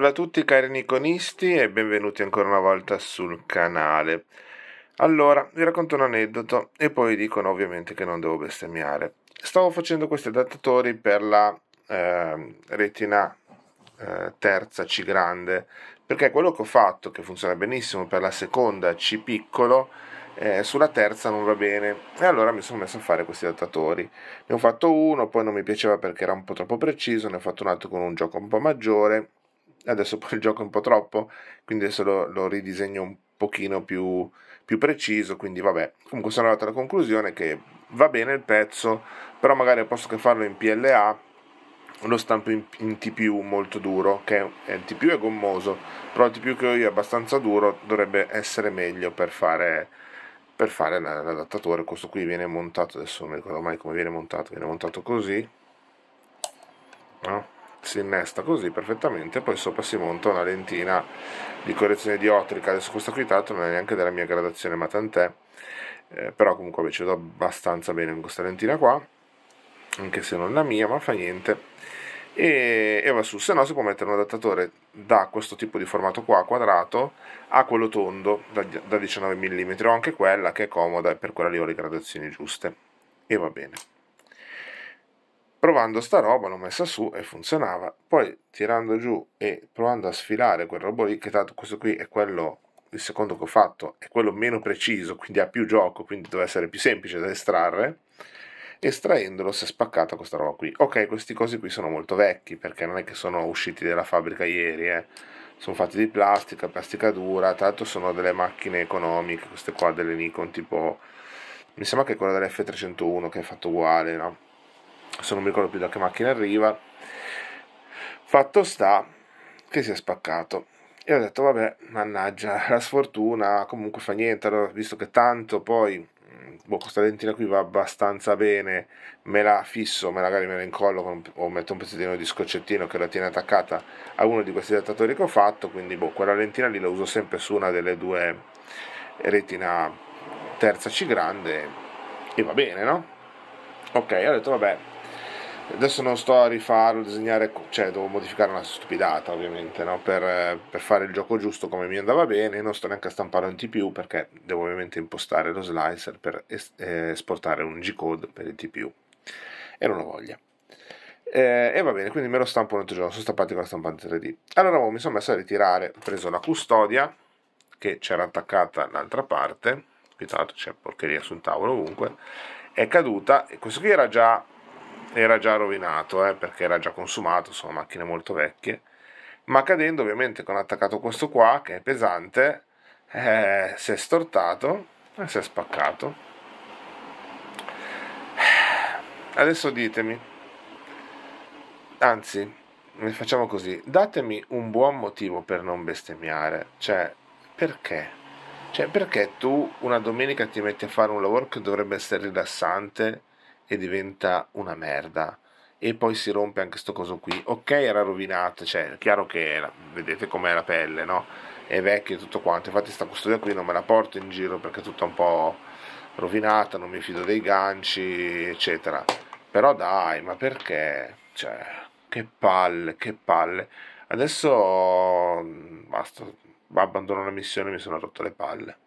Salve a tutti cari Niconisti e benvenuti ancora una volta sul canale. Allora, vi racconto un aneddoto e poi dicono ovviamente che non devo bestemmiare. Stavo facendo questi adattatori per la eh, retina eh, terza C grande, perché quello che ho fatto, che funziona benissimo per la seconda C piccolo, eh, sulla terza non va bene. E allora mi sono messo a fare questi adattatori. Ne ho fatto uno, poi non mi piaceva perché era un po' troppo preciso, ne ho fatto un altro con un gioco un po' maggiore adesso poi gioco un po' troppo, quindi adesso lo, lo ridisegno un pochino più, più, preciso, quindi vabbè, comunque sono arrivato alla conclusione che va bene il pezzo, però magari posso che farlo in PLA, lo stampo in, in TPU molto duro, che è, il TPU è gommoso, però il TPU che ho io è abbastanza duro, dovrebbe essere meglio per fare per fare l'adattatore questo qui viene montato adesso non mi ricordo mai come viene montato viene montato così no? si innesta così perfettamente, poi sopra si monta una lentina di correzione diotrica, adesso questa qui tanto non è neanche della mia gradazione ma tant'è, eh, però comunque mi ci vedo abbastanza bene con questa lentina qua, anche se non la mia, ma fa niente. E, e va su, se no si può mettere un adattatore da questo tipo di formato qua, quadrato, a quello tondo da, da 19 mm, anche quella che è comoda e per quella lì ho le gradazioni giuste. E va bene provando sta roba l'ho messa su e funzionava. Poi tirando giù e provando a sfilare quel robot lì, che tanto questo qui è quello, il secondo che ho fatto, è quello meno preciso, quindi ha più gioco, quindi deve essere più semplice da estrarre. Estraendolo si è spaccata questa roba qui. Ok, questi cosi qui sono molto vecchi perché non è che sono usciti dalla fabbrica ieri, eh. sono fatti di plastica, plastica dura, tra l'altro sono delle macchine economiche, queste qua delle Nikon tipo... Mi sembra che quella dell'F301 che è fatto uguale, no? se non mi ricordo più da che macchina arriva. Fatto sta che si è spaccato. E ho detto, vabbè, mannaggia, la sfortuna, comunque fa niente, allora, visto che tanto poi, mm, boh, questa lentina qui va abbastanza bene, me la fisso, magari me la incollo con, o metto un pezzettino di scoccettino che la tiene attaccata a uno di questi adattatori che ho fatto, quindi boh, quella lentina lì la uso sempre su una delle due retina terza C grande e va bene, no? Ok, ho detto, vabbè, adesso non sto a rifarlo, a disegnare, cioè devo modificare una stupidata ovviamente no? per, per, fare il gioco giusto come mi andava bene, non sto neanche a stampare un TPU perché devo ovviamente impostare lo slicer per es eh, esportare un G-code per il TPU e non ho voglia. Eh, e va bene, quindi me lo stampo un altro giorno, sono stampati con la stampante 3D. Allora mi sono messo a ritirare, ho preso la custodia che c'era attaccata all'altra parte, qui tra l'altro c'è porcheria sul tavolo ovunque, è caduta e questo qui era già era già rovinato eh, perché era già consumato, sono macchine molto vecchie, ma cadendo ovviamente con attaccato questo qua che è pesante, eh, si è stortato e si è spaccato. Adesso ditemi, anzi, facciamo così, datemi un buon motivo per non bestemmiare, cioè perché? Cioè perché tu una domenica ti metti a fare un lavoro che dovrebbe essere rilassante? e diventa una merda e poi si rompe anche questo coso qui ok era rovinato cioè chiaro che era, vedete com'è la pelle no è vecchia e tutto quanto infatti sta custodia qui non me la porto in giro perché è tutta un po' rovinata non mi fido dei ganci eccetera però dai ma perché cioè che palle che palle adesso mm, basta abbandono la missione mi sono rotto le palle